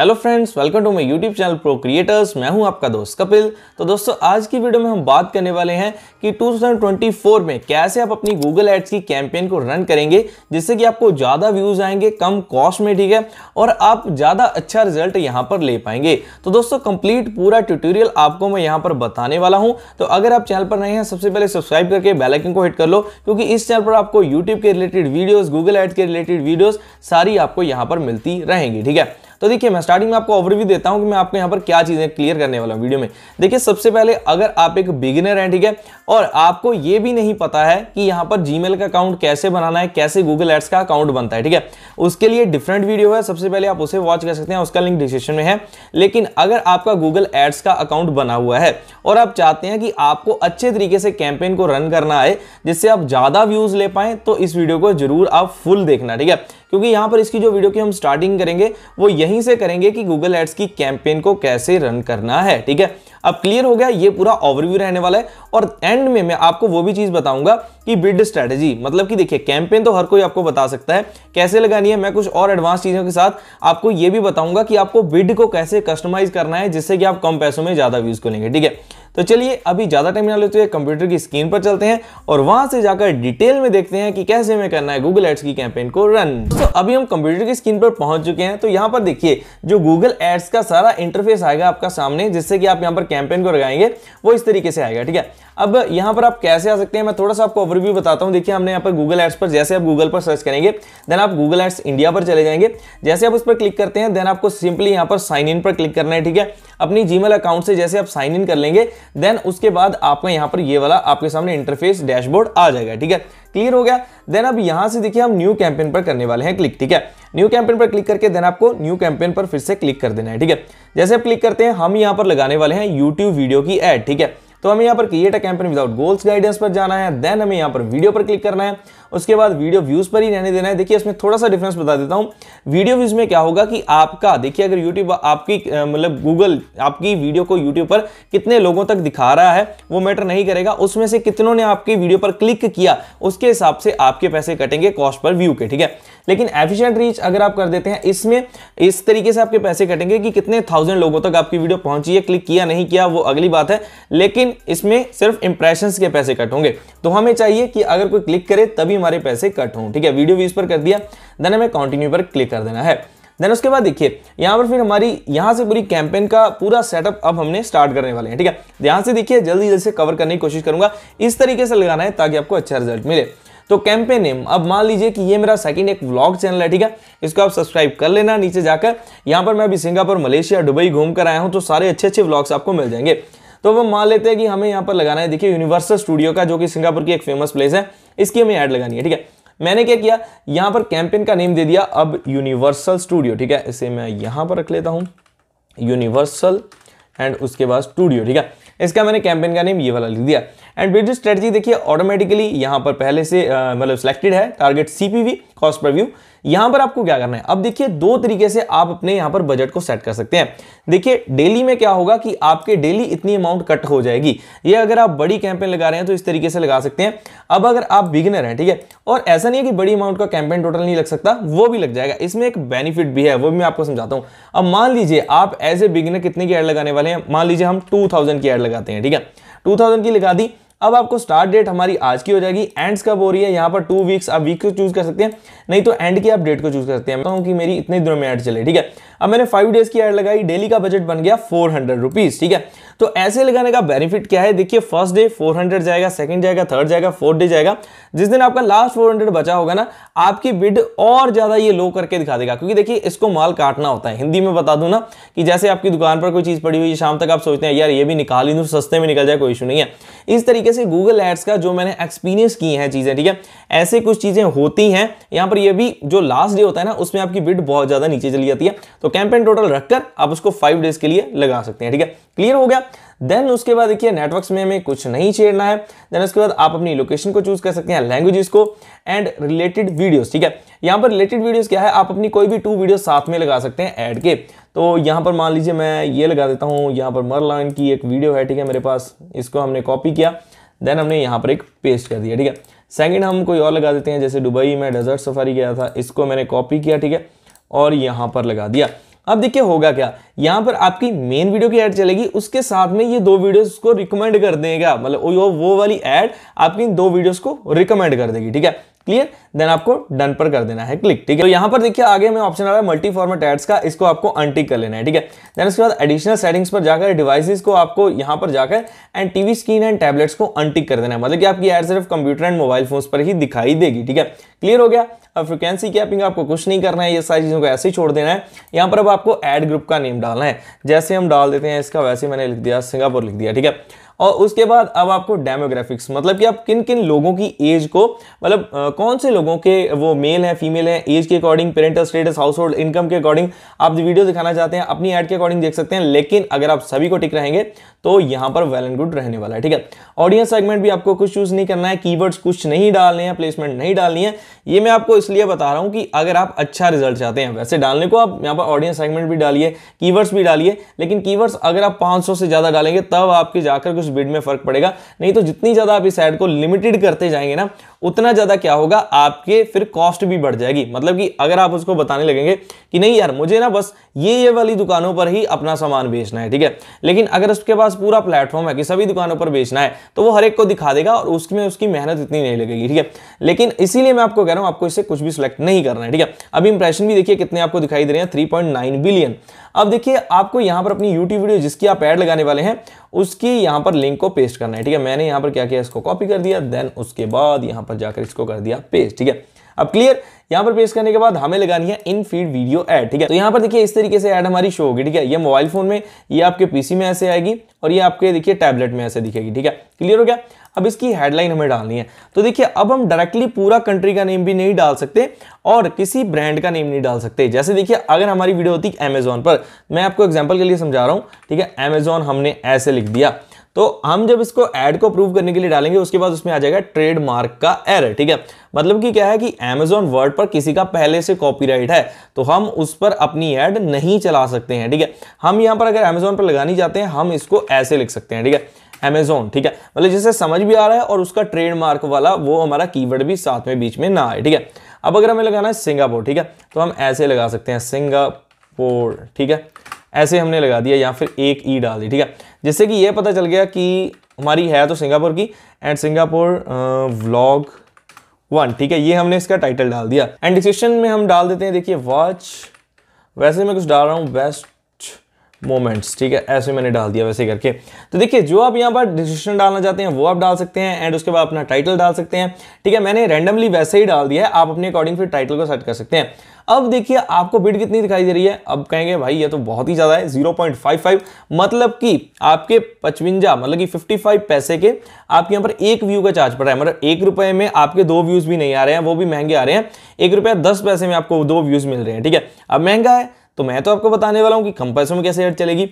hello friends welcome to my YouTube channel pro creators मैं हूं आपका दोस्त कपिल तो दोस्तों आज की वीडियो में हम बात करने वाले हैं कि 2024 में कैसे आप अपनी गूगल एड्स की कैंपेन को रन करेंगे जिससे कि आपको ज़्यादा व्यूज़ आएंगे कम कॉस्ट में ठीक है और आप ज़्यादा अच्छा रिजल्ट यहाँ पर ले पाएंगे तो दोस्तों कंप्लीट पूरा ट्यूटोरियल आपको मैं यहाँ पर बताने वाला हूँ तो अगर आप चैनल पर नहीं हैं सबसे पहले सब्सक्राइब करके बेलाइकन को हिट कर लो क्योंकि इस चैनल पर आपको यूट्यूब के रिलेटेड वीडियोज़ गूगल एड्स के रिलेटेड वीडियोज़ सारी आपको यहाँ पर मिलती रहेंगी ठीक है तो देखिए मैं स्टार्टिंग में आपको ओवरव्यू देता हूँ कि मैं आपको यहाँ पर क्या चीज़ें क्लियर करने वाला हूं वीडियो में देखिए सबसे पहले अगर आप एक बिगिनर हैं ठीक है और आपको ये भी नहीं पता है कि यहाँ पर जी का अकाउंट कैसे बनाना है कैसे गूगल एड्स का अकाउंट बनता है ठीक है उसके लिए डिफरेंट वीडियो है सबसे पहले आप उसे वॉच कर सकते हैं उसका लिंक डिस्क्रिप्शन में है लेकिन अगर आपका गूगल एड्स का अकाउंट बना हुआ है और आप चाहते हैं कि आपको अच्छे तरीके से कैंपेन को रन करना है जिससे आप ज़्यादा व्यूज़ ले पाए तो इस वीडियो को जरूर आप फुल देखना ठीक है क्योंकि यहां पर इसकी जो वीडियो की हम स्टार्टिंग करेंगे वो यहीं से करेंगे कि गूगल एड्स की कैंपेन को कैसे रन करना है ठीक है अब क्लियर हो गया ये पूरा ओवरव्यू रहने वाला है और एंड में मैं आपको वो भी चीज़ बताऊंगा कि बिड स्ट्रैटेजी मतलब कि देखिए कैंपेन तो हर कोई आपको बता सकता है कैसे लगानी है मैं कुछ और एडवांस चीज़ों के साथ आपको ये भी बताऊंगा कि आपको बिड को कैसे कस्टमाइज करना है जिससे कि आप कम पैसों में ज़्यादा व्यूज़ को लेंगे ठीक है तो चलिए अभी ज़्यादा टाइम ना लेते हुए कंप्यूटर की स्क्रीन पर चलते हैं और वहां से जाकर डिटेल में देखते हैं कि कैसे हमें करना है गूगल एड्स की कैंपेन को रन तो अभी हम कंप्यूटर की स्क्रीन पर पहुंच चुके हैं तो यहां पर देखिए जो गूगल एड्स का सारा इंटरफेस आएगा आपका सामने जिससे कि आप यहाँ पर कैंपेन को लगाएंगे वो इस तरीके से आएगा ठीक है अब यहाँ पर आप कैसे आ सकते हैं मैं थोड़ा सा आपको ओवरव्यू बताता हूँ देखिए हमने यहाँ पर गूगल एड्स पर जैसे आप गूगल पर सर्च करेंगे देन आप गूगल एड्स इंडिया पर चले जाएंगे जैसे आप उस पर क्लिक करते हैं देन आपको सिंपली यहाँ पर साइन इन पर क्लिक करना है ठीक है अपनी जीमेल अकाउंट से जैसे आप साइन इन कर लेंगे देन उसके बाद आपका यहाँ पर ये वाला आपके सामने इंटरफेस डैशबोर्ड आ जाएगा ठीक है क्लियर हो गया देन अब यहां से देखिए हम न्यू कैंपेन पर करने वाले हैं क्लिक ठीक है न्यू कैंपेन पर क्लिक करके देन आपको न्यू कैंपेन पर फिर से क्लिक कर देना है ठीक है जैसे आप क्लिक करते हैं हम यहाँ पर लगाने वाले हैं यूट्यूब वीडियो की एड ठीक है तो हमें यहाँ पर create a campaign without goals guidance पर जाना है देन हमें यहाँ पर वीडियो पर क्लिक करना है उसके बाद वीडियो व्यूज़ पर ही रहने देना है देखिए इसमें थोड़ा सा डिफरेंस बता देता हूँ वीडियो व्यूज़ में क्या होगा कि आपका देखिए अगर यूट्यूब आपकी मतलब गूगल आपकी वीडियो को यूट्यूब पर कितने लोगों तक दिखा रहा है वो मैटर नहीं करेगा उसमें से कितनों ने आपकी वीडियो पर क्लिक किया उसके हिसाब से आपके पैसे कटेंगे कॉस्ट पर व्यू के ठीक है लेकिन एफिशिएंट रीच अगर आप कर देते हैं इसमें इस तरीके से आपके पैसे कटेंगे कि कितने थाउजेंड लोगों तक आपकी वीडियो पहुंची है क्लिक किया नहीं किया वो अगली बात है लेकिन इसमें सिर्फ इंप्रेशन के पैसे कट होंगे तो हमें चाहिए कि अगर कोई क्लिक करे तभी हमारे पैसे कट हों ठीक है वीडियो भी इस पर कर दिया देन हमें कंटिन्यू पर क्लिक कर देना है देन उसके बाद देखिए यहाँ पर फिर हमारी यहाँ से पूरी कैंपेन का पूरा सेटअप अब हमने स्टार्ट करने वाले हैं ठीक है यहाँ से देखिए जल्दी जल्दी से कवर करने की कोशिश करूंगा इस तरीके से लगाना है ताकि आपको अच्छा रिजल्ट मिले तो कैंपेन नेम अब मान लीजिए कि ये मेरा सेकंड एक व्लॉग चैनल है ठीक है इसको आप सब्सक्राइब कर लेना नीचे जाकर यहाँ पर मैं अभी सिंगापुर मलेशिया दुबई घूम कर आया हूँ तो सारे अच्छे अच्छे व्लॉग्स आपको मिल जाएंगे तो अब हम मान लेते हैं कि हमें यहाँ पर लगाना है देखिए यूनिवर्सल स्टूडियो का जो कि सिंगापुर की एक फेमस प्लेस है इसकी हमें ऐड लगानी है ठीक है मैंने क्या किया यहाँ पर कैंपेन का नेम दे दिया अब यूनिवर्सल स्टूडियो ठीक है इसे मैं यहाँ पर रख लेता हूँ यूनिवर्सल एंड उसके बाद स्टूडियो ठीक है इसका मैंने कैंपेन का नेम ये वाला लिख दिया एंड बिड स्ट्रेटजी देखिए ऑटोमेटिकली यहाँ पर पहले से मतलब सिलेक्टेड है target CPV cost per view यहाँ पर आपको क्या करना है अब देखिए दो तरीके से आप अपने यहाँ पर बजट को सेट कर सकते हैं देखिए डेली में क्या होगा कि आपके डेली इतनी अमाउंट कट हो जाएगी ये अगर आप बड़ी कैंपेन लगा रहे हैं तो इस तरीके से लगा सकते हैं अब अगर आप बिगिनर हैं ठीक है और ऐसा नहीं है कि बड़ी अमाउंट का कैंपेन टोटल नहीं लग सकता वो भी लग जाएगा इसमें एक बेनिफिट भी है वो भी मैं आपको समझाता हूँ अब मान लीजिए आप एज ए बिगिनर कितने की एड लगाने वाले हैं मान लीजिए हम टू की एड लगाते हैं ठीक है टू की लगा दी अब आपको स्टार्ट डेट हमारी आज की हो जाएगी एंड्स कब हो रही है यहाँ पर टू वीक्स आप वीक को चूज कर सकते हैं नहीं तो एंड की आप डेट को चूज कर सकते हैं बताऊँ कि मेरी इतने दिनों में ऐड चले ठीक है अब मैंने फाइव डेज की एड लगाई डेली का बजट बन गया फोर हंड्रेड रुपीज़ ठीक है तो ऐसे लगाने का बेनिफिट क्या है देखिए फर्स्ट डे 400 जाएगा सेकंड जाएगा थर्ड जाएगा फोर्थ डे जाएगा जिस दिन आपका लास्ट 400 बचा होगा ना आपकी बिड और ज़्यादा ये लो करके दिखा देगा क्योंकि देखिए इसको माल काटना होता है हिंदी में बता दू ना कि जैसे आपकी दुकान पर कोई चीज़ पड़ी हुई है शाम तक आप सोचते हैं यार ये भी निकाल ही दूँ सस्ते में निकल जाए कोई इशू नहीं है इस तरीके से गूगल एड्स का जो मैंने एक्सपीरियंस की है चीज़ें ठीक है ऐसे कुछ चीज़ें होती हैं यहाँ पर यह भी जो लास्ट डे होता है ना उसमें आपकी बिड बहुत ज़्यादा नीचे चली जाती है तो कैंपेन टोटल रखकर आप उसको फाइव डेज के लिए लगा सकते हैं ठीक है क्लियर हो गया देन उसके बाद देखिए नेटवर्क्स में हमें कुछ नहीं छेड़ना है देन उसके बाद आप अपनी लोकेशन को चूज कर सकते हैं लैंग्वेजेस को एंड रिलेटेड वीडियोस ठीक है यहाँ पर रिलेटेड वीडियोस क्या है आप अपनी कोई भी टू वीडियो साथ में लगा सकते हैं ऐड के तो यहाँ पर मान लीजिए मैं ये लगा देता हूँ यहाँ पर मरलाइन की एक वीडियो है ठीक है मेरे पास इसको हमने कॉपी किया देन हमने यहाँ पर एक पेस्ट कर दिया ठीक है सेकेंड हम कोई और लगा देते हैं जैसे दुबई में डेजर्ट सफारी गया था इसको मैंने कॉपी किया ठीक है और यहाँ पर लगा दिया अब देखिए होगा क्या यहाँ पर आपकी मेन वीडियो की ऐड चलेगी उसके साथ में ये दो वीडियोस को रिकमेंड कर देगा मतलब वो वाली ऐड आपकी दो वीडियोस को रिकमेंड कर देगी ठीक है क्लियर देन आपको डन पर कर देना है क्लिक ठीक है तो यहां पर देखिए आगे में ऑप्शन आ रहा है मल्टी फॉर्मेट एड्स का इसको आपको अनटिक कर लेना है ठीक है देन उसके बाद एडिशनल सेटिंग्स पर जाकर डिवाइसेस को आपको यहां पर जाकर and TV screen and tablets को अनटिक कर देना है मतलब कि आपकी एड सिर्फ कंप्यूटर एंड मोबाइल फोन पर ही दिखाई देगी ठीक है क्लियर हो गया अब फ्रिक्वेंसी कैपिंग आपको कुछ नहीं करना है ये सारी चीज़ों को ऐसे ही छोड़ देना है यहां पर अब आपको एड ग्रुप का नेम डालना है जैसे हम डाल देते हैं इसका वैसे मैंने लिख दिया सिंगापुर लिख दिया ठीक है और उसके बाद अब आपको डेमोग्राफिक्स मतलब कि आप किन किन लोगों की एज को मतलब कौन से लोगों के वो मेल है फीमेल है एज के according parental status household income के अकॉर्डिंग आप वीडियो दिखाना चाहते हैं अपनी एड के अकॉर्डिंग देख सकते हैं लेकिन अगर आप सभी को टिक रहेंगे तो यहाँ पर वेल एंड गुड रहने वाला है ठीक है ऑडियंस सेगमेंट भी आपको कुछ चूज़ नहीं करना है कीवर्ड्स कुछ नहीं डालने हैं प्लेसमेंट नहीं डालनी है ये मैं आपको इसलिए बता रहा हूं कि अगर आप अच्छा रिजल्ट चाहते हैं वैसे डालने को आप यहां पर ऑडियंस सेगमेंट भी डालिए कीवर्ड्स भी डालिए लेकिन कीवर्ड्स अगर आप पांच से ज़्यादा डालेंगे तब आपके जाकर कुछ बिड में फ़र्क पड़ेगा नहीं तो जितनी ज़्यादा आप इस एड को लिमिटेड करते जाएंगे ना उतना ज़्यादा क्या होगा आपके फिर कॉस्ट भी बढ़ जाएगी मतलब कि अगर आप उसको बताने लगेंगे कि नहीं यार मुझे ना बस ये ये वाली दुकानों पर ही अपना सामान बेचना है ठीक है लेकिन अगर उसके पास पास पूरा प्लेटफॉर्म है कि सभी दुकानों पर बेचना है तो वो हर एक को दिखा देगा और उसमें उसकी मेहनत इतनी नहीं लगेगी ठीक है लेकिन इसीलिए मैं आपको कह रहा हूं आपको इससे कुछ भी सिलेक्ट नहीं करना है ठीक है अब इंप्रेशन भी देखिए कितने आपको दिखाई दे रहे हैं थ्री बिलियन अब देखिए आपको यहां पर अपनी यूट्यूब वीडियो जिसकी आप एड लगाने वाले हैं उसकी यहां पर लिंक को पेस्ट करना है ठीक है मैंने यहां पर क्या किया इसको कॉपी कर दिया देन उसके बाद यहां पर जाकर इसको कर दिया पेस्ट ठीक है अब क्लियर यहाँ पर पेश करने के बाद हमें लगानी है इन फीड वीडियो एड ठीक है तो यहाँ पर देखिए इस तरीके से एड हमारी शो होगी ठीक है ये मोबाइल फोन में ये आपके पीसी में ऐसे आएगी और ये आपके देखिए टैबलेट में ऐसे दिखेगी ठीक है क्लियर हो गया अब इसकी हेडलाइन हमें डालनी है तो देखिए अब हम डायरेक्टली पूरा कंट्री का नेम भी नहीं डाल सकते और किसी ब्रांड का नेम नहीं डाल सकते जैसे देखिए अगर हमारी वीडियो होती अमेजोन पर मैं आपको एग्जाम्पल के लिए समझा रहा हूँ ठीक है अमेजोन हमने ऐसे लिख दिया तो हम जब इसको एड को प्रूव करने के लिए डालेंगे उसके बाद उसमें आ जाएगा ट्रेडमार्क का एर ठीक है मतलब कि क्या है कि अमेजॉन वर्ड पर किसी का पहले से कॉपीराइट है तो हम उस पर अपनी एड नहीं चला सकते हैं ठीक है हम यहाँ पर अगर अमेजोन पर लगानी चाहते हैं हम इसको ऐसे लिख सकते हैं ठीक है Amazon ठीक है मतलब जिसे समझ भी आ रहा है और उसका ट्रेडमार्क वाला वो हमारा कीवर्ड भी साथ में बीच में ना आए ठीक है अब अगर हमें लगाना है सिंगापुर ठीक है तो हम ऐसे लगा सकते हैं सिंगापुर ठीक है ऐसे हमने लगा दिया या फिर एक ई e डाल दी ठीक है जिससे कि ये पता चल गया कि हमारी है तो सिंगापुर की एंड सिंगापुर व्लॉग वन ठीक है ये हमने इसका टाइटल डाल दिया एंड डिस्क्रिप्शन में हम डाल देते हैं देखिए वॉच वैसे मैं कुछ डाल रहा हूँ बेस्ट मोमेंट्स ठीक है ऐसे मैंने डाल दिया वैसे करके तो देखिए जो आप यहाँ पर डिस्क्रिप्शन डालना चाहते हैं वो आप डाल सकते हैं एंड उसके बाद अपना टाइटल डाल सकते हैं ठीक है मैंने रैंडमली वैसे ही डाल दिया है आप अपने अकॉर्डिंग फिर टाइटल को सेट कर सकते हैं अब देखिए आपको बिड कितनी दिखाई दे रही है अब कहेंगे भाई ये तो बहुत ही ज़्यादा है 0.55 मतलब कि आपके पचवंजा मतलब कि 55 पैसे के आपके यहाँ पर एक व्यू का चार्ज पड़ रहा है मतलब एक रुपये में आपके दो व्यूज़ भी नहीं आ रहे हैं वो भी महंगे आ रहे हैं एक रुपया दस पैसे में आपको दो व्यूज़ मिल रहे हैं ठीक है अब महंगा है तो मैं तो आपको बताने वाला हूँ कि कम में कैसे हेड चलेगी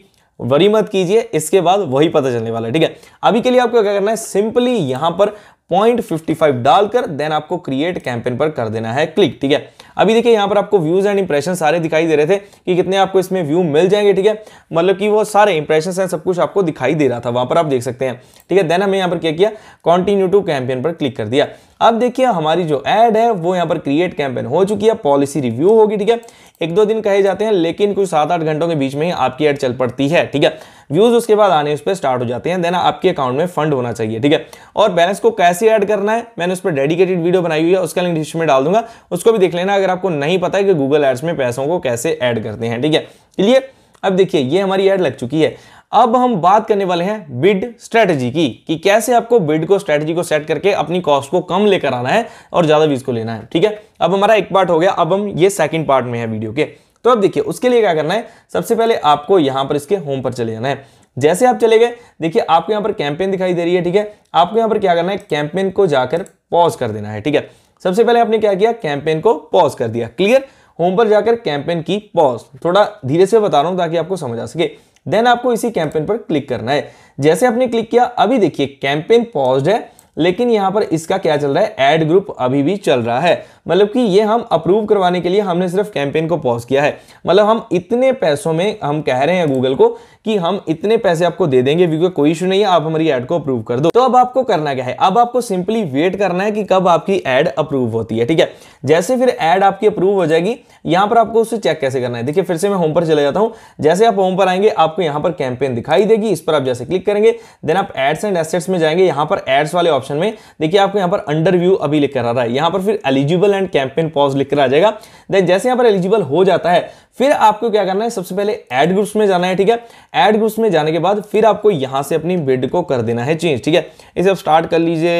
वरी मत कीजिए इसके बाद वही पता चलने वाला है ठीक है अभी के लिए आपको क्या करना है सिंपली यहाँ पर पॉइंट फिफ्टी डालकर देन आपको क्रिएट कैंपेन पर कर देना है क्लिक ठीक है अभी देखिए यहाँ पर आपको व्यूज एंड इंप्रेशन सारे दिखाई दे रहे थे कि कितने आपको इसमें व्यू मिल जाएंगे ठीक है मतलब कि वो सारे इंप्रेशन हैं सब कुछ आपको दिखाई दे रहा था वहां पर आप देख सकते हैं ठीक है देन हमें यहाँ पर क्या किया कॉन्टिन्यू टू कैंपेन पर क्लिक कर दिया अब देखिए हमारी जो एड है वो यहाँ पर क्रिएट कैंपेन हो चुकी है पॉलिसी रिव्यू होगी ठीक है एक दो दिन कहे जाते हैं लेकिन कुछ सात आठ घंटों के बीच में ही आपकी एड चल पड़ती है ठीक है व्यूज उसके बाद आने उस पर स्टार्ट हो जाते हैं देन आपके अकाउंट में फंड होना चाहिए ठीक है और बैलेंस को कैसे ऐड करना है मैंने उस पर डेडिकेटेड वीडियो बनाई हुई है उसका लिंक डिस्क्रिप्शन में डाल दूंगा उसको भी देख लेना अगर आपको नहीं पता है कि गूगल एड्स में पैसों को कैसे ऐड करते हैं ठीक है चलिए अब देखिए ये हमारी ऐड लग चुकी है अब हम बात करने वाले हैं बिड स्ट्रेटजी की कि कैसे आपको बिड को स्ट्रेटजी को सेट करके अपनी कॉस्ट को कम लेकर आना है और ज़्यादा बीज को लेना है ठीक है अब हमारा एक पार्ट हो गया अब हम ये सेकंड पार्ट में है वीडियो के तो अब देखिए उसके लिए क्या करना है सबसे पहले आपको यहां पर इसके होम पर चले जाना है जैसे आप चले गए देखिए आपको यहां पर कैंपेन दिखाई दे रही है ठीक है आपको यहां पर क्या करना है कैंपेन को जाकर पॉज कर देना है ठीक है सबसे पहले आपने क्या किया कैंपेन को पॉज कर दिया क्लियर होम पर जाकर कैंपेन की पॉज थोड़ा धीरे से बता रहा हूं ताकि आपको समझ आ सके देन आपको इसी कैंपेन पर क्लिक करना है जैसे आपने क्लिक किया अभी देखिए कैंपेन पॉज है लेकिन यहां पर इसका क्या चल रहा है एड ग्रुप अभी भी चल रहा है मतलब कि ये हम अप्रूव करवाने के लिए हमने सिर्फ कैंपेन को पॉज किया है मतलब हम इतने पैसों में हम कह रहे हैं गूगल को कि हम इतने पैसे आपको दे देंगे क्योंकि कोई इशू नहीं है आप हमारी एड को अप्रूव कर दो तो अब आपको करना क्या है अब आपको सिंपली वेट करना है कि कब आपकी एड अप्रूव होती है ठीक है जैसे फिर एड आपकी अप्रूव हो जाएगी यहां पर आपको उसे चेक कैसे करना है देखिए फिर से मैं होम पर चले जाता हूं जैसे आप होम पर आएंगे आपको यहां पर कैंपेन दिखाई देगी इस पर आप जैसे क्लिक करेंगे देन आप एड्स एंड एसेट्स में जाएंगे यहां पर एड्स वाले ऑप्शन में देखिए आपको यहां पर अंडर व्यू अभी लिख कर आ रहा है यहां पर फिर एलिजिबल एंड कैंपेन पॉज लिखकर आ जाएगा देन जैसे यहाँ पर एलिजिबल हो जाता है फिर आपको क्या करना है सबसे पहले एड ग्रुप्स में जाना है ठीक है एड ग्रुप्स में जाने के बाद फिर आपको यहाँ से अपनी बिड को कर देना है चेंज ठीक है इसे आप स्टार्ट कर लीजिए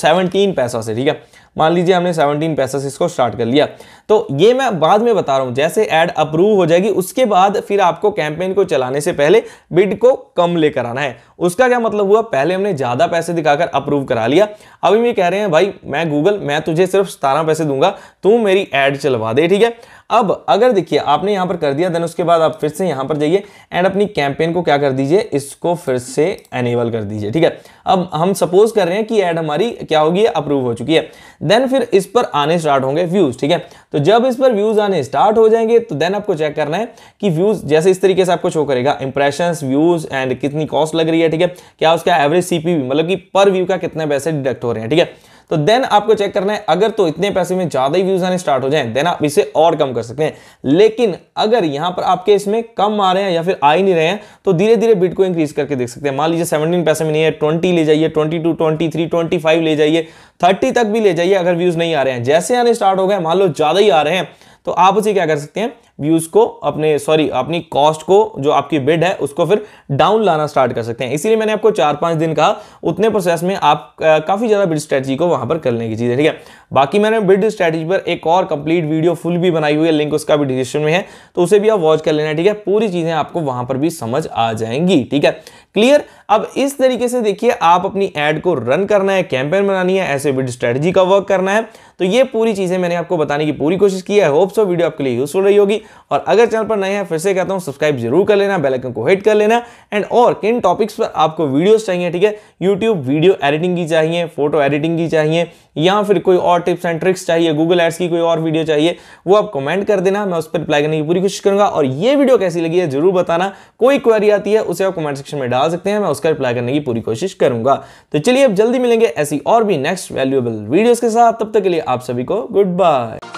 सेवनटीन पैसा से ठीक है मान लीजिए हमने 17 पैसा से इसको स्टार्ट कर लिया तो ये मैं बाद में बता रहा हूं जैसे एड अप्रूव हो जाएगी उसके बाद फिर आपको कैंपेन को चलाने से पहले बिड को कम लेकर आना है उसका क्या मतलब हुआ पहले हमने ज़्यादा पैसे दिखाकर अप्रूव करा लिया अभी मैं कह रहे हैं भाई मैं गूगल मैं तुझे सिर्फ सतारह पैसे दूंगा तू मेरी एड चलवा दे ठीक है अब अगर देखिए आपने यहां पर कर दिया देन उसके बाद आप फिर से यहां पर जाइए एंड अपनी कैंपेन को क्या कर दीजिए इसको फिर से एनेबल कर दीजिए ठीक है अब हम सपोज कर रहे हैं कि एड हमारी क्या होगी अप्रूव हो चुकी है देन फिर इस पर आने स्टार्ट होंगे व्यूज ठीक है तो जब इस पर व्यूज आने स्टार्ट हो जाएंगे तो देन आपको चेक करना है कि व्यूज जैसे इस तरीके से आपको शो करेगा इंप्रेशन व्यूज एंड कितनी कॉस्ट लग रही है ठीक है क्या उसका एवरेज सीपीवी मतलब कि पर व्यू का कितने पैसे डिडक्ट हो रहे हैं ठीक है तो देन आपको चेक करना है अगर तो इतने पैसे में ज़्यादा ही व्यूज आने स्टार्ट हो जाए देन आप इसे और कम कर सकते हैं लेकिन अगर यहां पर आपके इसमें कम आ रहे हैं या फिर आ ही नहीं रहे हैं तो धीरे धीरे बिट को इंक्रीज करके देख सकते हैं मान लीजिए 17 पैसे में नहीं है ट्वेंटी ले जाइए twenty two twenty three twenty five ले जाइए थर्टी तक भी ले जाइए अगर व्यूज नहीं आ रहे हैं जैसे आने स्टार्ट हो गए मान लो ज़्यादा ज़्यादा ही आ रहे हैं तो आप उसे क्या कर सकते हैं व्यूज़ को अपने सॉरी अपनी कॉस्ट को जो आपकी बिड है उसको फिर डाउन लाना स्टार्ट कर सकते हैं इसीलिए मैंने आपको चार पांच दिन कहा उतने प्रोसेस में आप काफ़ी ज़्यादा बिड स्ट्रेटजी को वहां पर करने की चीज़ है ठीक है बाकी मैंने बिड स्ट्रेटजी पर एक और कंप्लीट वीडियो फुल भी बनाई हुई है लिंक उसका भी डिस्क्रिप्शन में है तो उसे भी आप वॉच कर लेना ठीक है पूरी चीज़ें आपको वहां पर भी समझ आ जाएंगी ठीक है क्लियर अब इस तरीके से देखिए आप अपनी एड को रन करना है कैंपेन बनानी है ऐसे बिड स्ट्रेटजी का वर्क करना है तो ये पूरी चीज़ें मैंने आपको बताने की पूरी कोशिश की है होप्स सो वीडियो आपके लिए यूजफुल रही होगी और अगर चैनल पर नए हैं फिर से कहता हूँ सब्सक्राइब जरूर कर लेना बेलाइकन को हिट कर लेना एंड और किन टॉपिक्स पर आपको वीडियोज चाहिए ठीक है यूट्यूब वीडियो एडिटिंग की चाहिए फोटो एडिटिंग की चाहिए या फिर कोई और टिप्स एंड ट्रिक्स चाहिए गूगल एड्स की कोई और वीडियो चाहिए वो आप कमेंट कर देना मैं उस पर रिप्लाई करने की पूरी कोशिश करूंगा और ये वीडियो कैसी लगी है जरूर बताना कोई क्वेरी आती है उसे आप कमेंट सेक्शन में डाल सकते हैं मैं उसका रिप्लाई करने की पूरी कोशिश करूंगा तो चलिए अब जल्दी मिलेंगे ऐसी और भी नेक्स्ट वैल्यूएबल वीडियोस के साथ तब तक के लिए आप सभी को गुड बाय